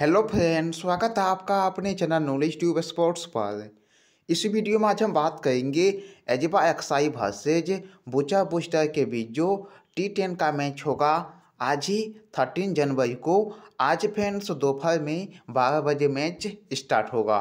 hello friend स्वागत है आपका अपने चैनल नॉलेज ट्यूब स्पोर्ट्स पर इस वीडियो में आज हम बात करेंगे एजबा एक्साई भर्सेज बुचा बुस्टर के बीच जो टी टेन का मैच होगा आज ही थर्टीन जनवरी को आज फ्रेंड्स दोपहर में बारह बजे मैच स्टार्ट होगा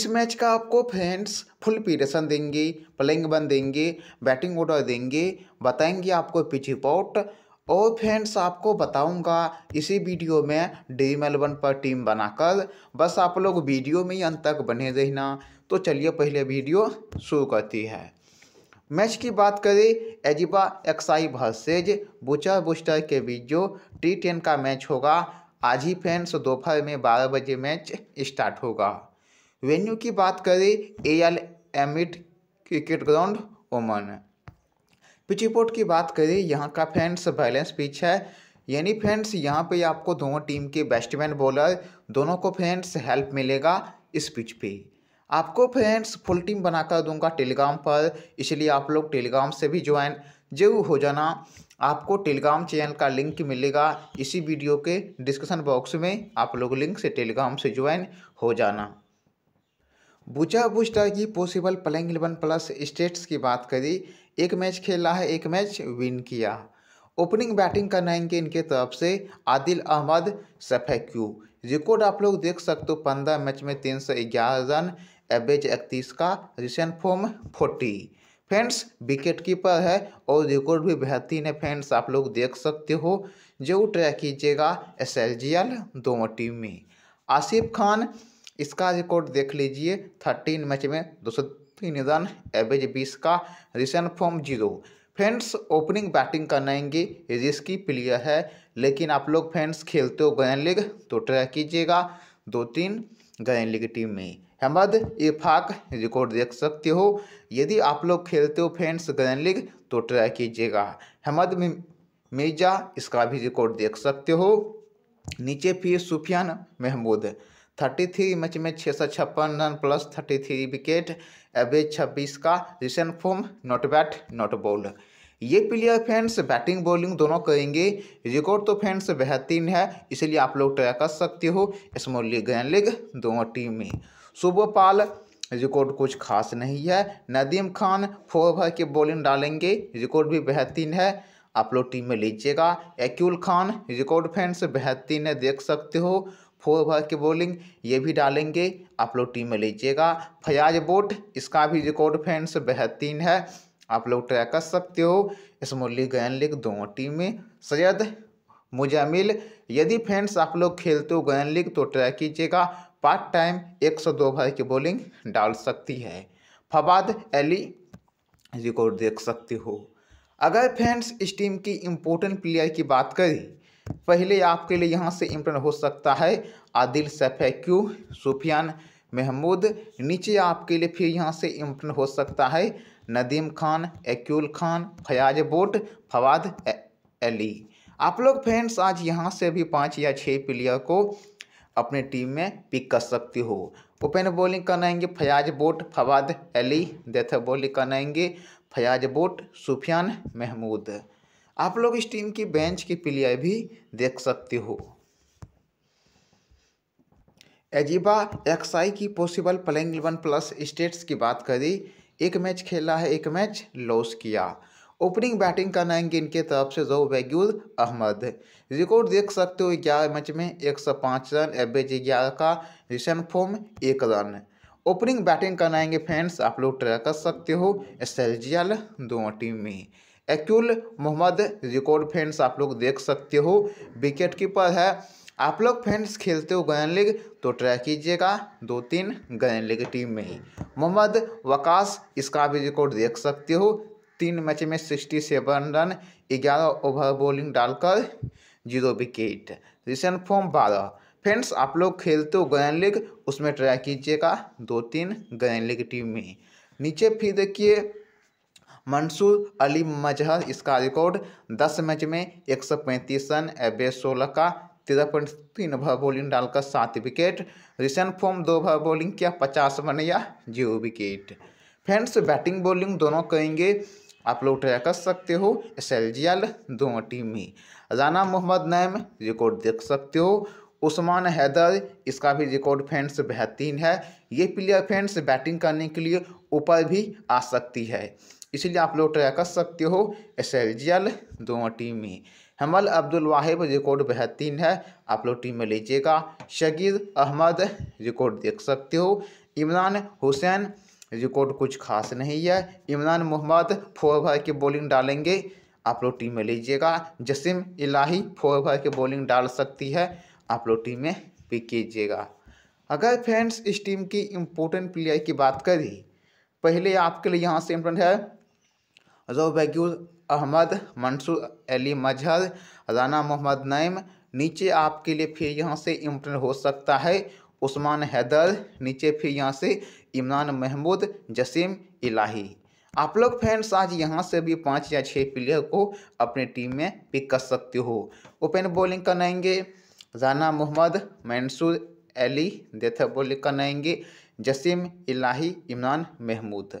इस मैच का आपको फ्रेंड्स फुल पीरेशन देंगे प्लेइंग बन देंगे बैटिंग ऑर्डर देंगे बताएंगे आपको पिच रिपोर्ट और फ्रेंड्स आपको बताऊंगा इसी वीडियो में ड्रीम एलेवन पर टीम बनाकर बस आप लोग वीडियो में ही अंत तक बने रहना तो चलिए पहले वीडियो शुरू करती है मैच की बात करें Azaiba XI versus Bousher Busters के बीच जो टी टेन का मैच होगा आज ही फ्रेंड्स दोपहर में बारह बजे मैच स्टार्ट होगा वेन्यू की बात करें Al Amerat cricket ground Oman report की बात करें यहाँ का फ्रेंड्स बैलेंस पिच है यानी फ्रेंड्स यहाँ पे आपको दोनों टीम के बैट्समैन बॉलर दोनों को फ्रेंड्स हेल्प मिलेगा इस पिच पे आपको फ्रेंड्स फुल टीम बनाकर दूंगा टेलीग्राम पर इसलिए आप लोग टेलीग्राम से भी ज्वाइन जरूर हो जाना आपको टेलीग्राम चैनल का लिंक मिलेगा इसी वीडियो के डिस्क्रिप्शन बॉक्स में आप लोग लिंक से टेलीग्राम से ज्वाइन हो जाना बुचा बुस्टा की possible playing eleven plus stats की बात करी एक मैच खेला है एक मैच विन किया ओपनिंग बैटिंग करनाएंगे इनके तरफ से आदिल अहमद सफेक्यू रिकॉर्ड आप लोग देख सकते हो पंद्रह मैच में तीन सौ ग्यारह रन एवरेज इकतीस का recent form forty friends wicket keeper है और रिकॉर्ड भी बेहतरीन है फ्रेंड्स आप लोग देख सकते हो जो ट्रैक कीजिएगा एस एल जी एल दोनों टीम में आसिफ खान इसका रिकॉर्ड देख लीजिए थर्टीन मैच में दो सौ तीन रन एवरेज बीस का recent form zero friends opening batting करनाएंगे रिस्की प्लेयर है लेकिन आप लोग फ्रेंड्स खेलते हो ग्रैंड लीग तो ट्राई कीजिएगा दो तीन ग्रैंड लीग टीम में अहमद इफाक रिकॉर्ड देख सकते हो यदि आप लोग खेलते हो फ्रेंड्स ग्रैंड लीग तो ट्राई कीजिएगा अहमद मिर्जा इसका भी रिकॉर्ड देख सकते हो नीचे फिर Sufyan Mehmood thirty three match में छः सौ छप्पन run plus thirty three wicket average छब्बीस का recent form not bat not ball ये प्लेयर फ्रेंड्स बैटिंग बॉलिंग दोनों करेंगे रिकॉर्ड तो फ्रेंड्स बेहतरीन है इसलिए आप लोग ट्राई कर सकते हो स्मॉल लीग ग्रैंड लीग दोनों टीम में पाल रिकॉर्ड कुछ खास नहीं है नदीम खान फोर ओवर की बॉलिंग डालेंगे रिकॉर्ड भी बेहतरीन है आप लोग टीम में लीजिएगा एक्यूल खान रिकॉर्ड फैंस बेहतरीन है देख सकते हो फोर ओवर की बॉलिंग ये भी डालेंगे आप लोग टीम में लीजिएगा फयाज बोट इसका भी रिकॉर्ड फैंस बेहतरीन है आप लोग ट्रैक कर सकते हो इस मुरली गैन लीग दोनों टीम में सैयद मुजामिल यदि फैंस आप लोग खेलते हो गैन लीग तो ट्रैक कीजिएगा पार्ट टाइम एक सौ दो ओवर की बॉलिंग डाल सकती है फवाद अली रिकॉर्ड देख सकते हो अगर फैंस इस टीम की इम्पोर्टेंट प्लेयर की बात करें पहले आपके लिए यहाँ से इम्प्रेन हो सकता है आदिल सफ़ैक्यू सुफियान महमूद नीचे आपके लिए फिर यहाँ से इम्प्रेन हो सकता है नदीम खान एक्यूल खान फयाज बोट फवाद अली आप लोग फ्रेंड्स आज यहाँ से भी पाँच या छः प्लेयर को अपने टीम में पिक कर सकते हो ओपन बॉलिंग करनाएंगे फयाज बोट फवाद अली डेथ बॉलिंग करनाएंगे फयाज बोट सुफियान महमूद आप लोग इस टीम की बेंच की प्लेयर भी देख सकते हो एजिबा एक्साई की possible playing eleven plus stats की बात करी एक मैच खेला है एक मैच लॉस किया ओपनिंग बैटिंग करनाएंगे इनके तरफ से जो वैग्यूल अहमद रिकॉर्ड देख सकते हो ग्यारह मैच में एक सौ पाँच रन एवरेज ग्यारह का रिसेंट फॉर्म एक रन ओपनिंग बैटिंग करनाएंगे फैंस आप लोग ट्रैक कर सकते हो एसेल्जियल दोनों टीम में एक्ल मोहम्मद रिकॉर्ड फ्रेंड्स आप लोग देख सकते हो विकेट कीपर है आप लोग फ्रेंड्स खेलते हो गयन लीग तो ट्राई कीजिएगा दो तीन गयन लीग टीम में ही मोहम्मद वकास इसका भी रिकॉर्ड देख सकते हो तीन मैच में सिक्सटी सेवन रन ग्यारह ओवर बॉलिंग डालकर जीरो विकेट रिसेंट फॉर्म बारह फ्रेंड्स आप लोग खेलते हो गयन लीग उसमें ट्राई कीजिएगा दो तीन गयन लीग टीम में नीचे फिर देखिए मंसूर अली मजहर इसका रिकॉर्ड दस मैच में एक सौ पैंतीस रन एवे सोलह का तेरह पॉइंट तीन ओवर बॉलिंग डालकर सात विकेट रिसेंट फॉर्म दो ओवर बॉलिंग किया पचास रन या zero wicket friends batting bowling दोनों करेंगे आप लोग ट्राई कर सकते हो एस एल जी एल दोनों टीम में राना मोहम्मद नैम रिकॉर्ड देख सकते हो उस्मान हैदर इसका भी रिकॉर्ड फ्रेंड्स बेहतरीन है ये प्लेयर फैंस बैटिंग करने के लिए ऊपर भी आ सकती है इसलिए आप लोग ट्राई कर सकते हो एस दोनों टीम में हमल अब्दुल वाहिब रिकॉर्ड बेहतरीन है आप लोग टीम में लीजिएगा शकीर अहमद रिकॉर्ड देख सकते हो इमरान हुसैन रिकॉर्ड कुछ खास नहीं है इमरान मोहम्मद फोर ओवर की बॉलिंग डालेंगे आप लोग टीम में लीजिएगा जसिम इलाही फोर ओवर की बॉलिंग डाल सकती है आप लोग टीम में पिक कीजिएगा अगर फ्रेंड्स इस टीम की इम्पोर्टेंट प्लेयर की बात करें पहले आपके लिए यहाँ से इम्पोर्टेंट है जोबैगुल अहमद मंसूर अली मजहर राना मोहम्मद नईम नीचे आपके लिए फिर यहाँ से इम्पोर्टेंट हो सकता है उस्मान हैदर नीचे फिर यहाँ से इमरान महमूद जसीम इलाही आप लोग फ्रेंड्स आज यहाँ से भी पाँच या छः प्लेयर को अपने टीम में पिक कर सकते हो ओपन बॉलिंग करनाएंगे राना मोहम्मद मंसूर अली डेथ बॉलिंग करनाएंगे जसीम इलाही इमरान महमूद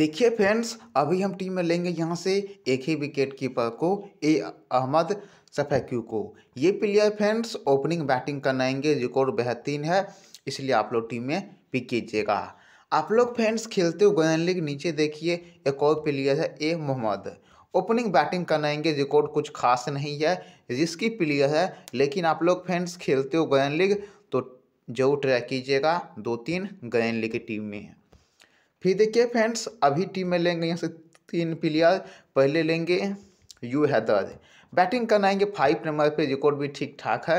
देखिए फ्रेंड्स अभी हम टीम में लेंगे यहाँ से एक ही विकेट कीपर को ए अहमद सफेक्यू को ये प्लेयर फ्रेंड्स ओपनिंग बैटिंग करनाएंगे रिकॉर्ड बेहतरीन है इसलिए आप लोग टीम में पिक कीजिएगा आप लोग फ्रेंड्स खेलते हुए गोयन लीग नीचे देखिए एक और प्लेयर है ए मोहम्मद ओपनिंग बैटिंग आएंगे रिकॉर्ड कुछ खास नहीं है रिस्की प्लेयर है लेकिन आप लोग फ्रेंड्स खेलते हो गोयन लीग तो जरूर ट्राई कीजिएगा दो तीन गयन लीग की टीम में फिर देखिए फ्रेंड्स अभी टीम में लेंगे यहाँ से तीन प्लेयर पहले लेंगे यू हैदर बैटिंग करना आएंगे फाइव नंबर पे रिकॉर्ड भी ठीक ठाक है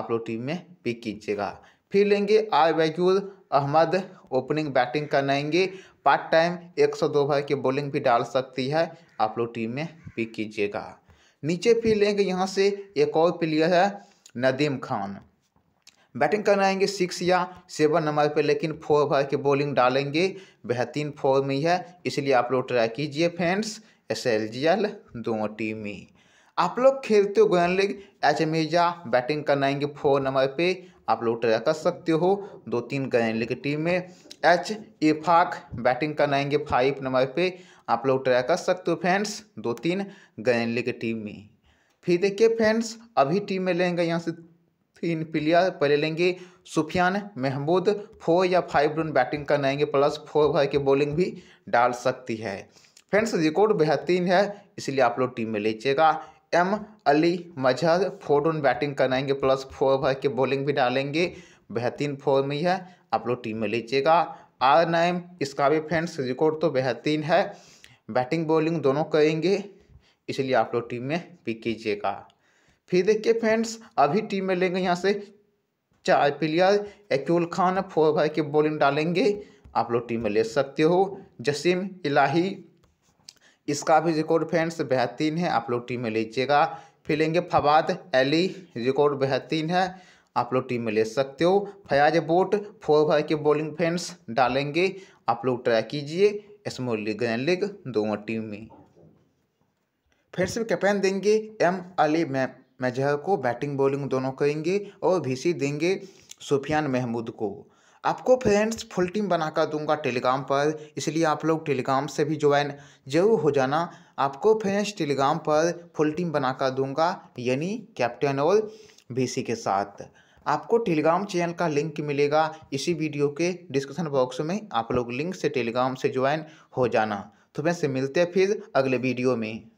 आप लोग टीम में पिक कीजिएगा फिर लेंगे आर बैजूर अहमद ओपनिंग बैटिंग करना आएंगे पार्ट टाइम एक सौ दो भाई की बॉलिंग भी डाल सकती है आप लोग टीम में पिक कीजिएगा नीचे फिर लेंगे यहाँ से एक और प्लेयर है नदीम खान बैटिंग करने आएंगे सिक्स या सेवन नंबर पे लेकिन फोर भर के बॉलिंग डालेंगे बेहतरीन फॉर्म में है इसलिए आप लोग ट्राई कीजिए friends S L G L दोनों टीम में आप लोग खेलते हो grand league H Mirza batting करने आएंगे फोर नंबर पे आप लोग ट्राई कर सकते हो दो तीन गोयन लीग टीम में एच एफाक बैटिंग करने आएंगे फाइव नंबर पे आप लोग ट्राई कर सकते हो फ्रेंड्स दो तीन गोयन लीग टीम में फिर देखिए फ्रेंड्स अभी टीम में लेंगे यहाँ से इन प्लेयर पहले लेंगे सुफियान महमूद फोर या फाइव रन बैटिंग करने आएंगे प्लस फोर भाई की बॉलिंग भी डाल सकती है फ्रेंड्स रिकॉर्ड बेहतरीन है इसलिए आप लोग टीम में लीजिएगा M Ali Mazhar four run batting करनाएंगे प्लस फोर भाई की बॉलिंग भी डालेंगे बेहतरीन फोर में है आप लोग टीम में लीजिएगा आर नाइम इसका भी फ्रेंड्स रिकॉर्ड तो बेहतरीन है बैटिंग बॉलिंग दोनों करेंगे इसलिए आप लोग टीम में पिक कीजिएगा फिर देखिए फ्रेंड्स अभी टीम में लेंगे यहाँ से चार प्लेयर एक्ल खान फोर भाई की बॉलिंग डालेंगे आप लोग टीम में ले सकते हो जसीम इलाही इसका भी रिकॉर्ड फ्रेंड्स बेहतरीन है आप लोग टीम में लीजिएगा फिर लेंगे फवाद अली रिकॉर्ड बेहतरीन है आप लोग टीम में ले सकते हो फयाज बोट फोर भाई की बॉलिंग फ्रेंड्स डालेंगे आप लोग ट्राई कीजिए स्मॉल लीग ग्रैंड लीग दोनों टीम में फिर से कैप्टन देंगे एम अली मैप मजहर को बैटिंग बॉलिंग दोनों करेंगे और भी देंगे सुफियान महमूद को आपको फ्रेंड्स फुल टीम बनाकर दूंगा टेलीग्राम पर इसलिए आप लोग टेलीग्राम से भी ज्वाइन जरूर हो जाना आपको फ्रेंड्स टेलीग्राम पर फुल टीम बनाकर दूंगा यानी कैप्टन और बीसी के साथ आपको टेलीग्राम चैनल का लिंक मिलेगा इसी वीडियो के डिस्क्रिप्शन बॉक्स में आप लोग लिंक से टेलीग्राम से ज्वाइन हो जाना तो वैसे मिलते हैं फिर अगले वीडियो में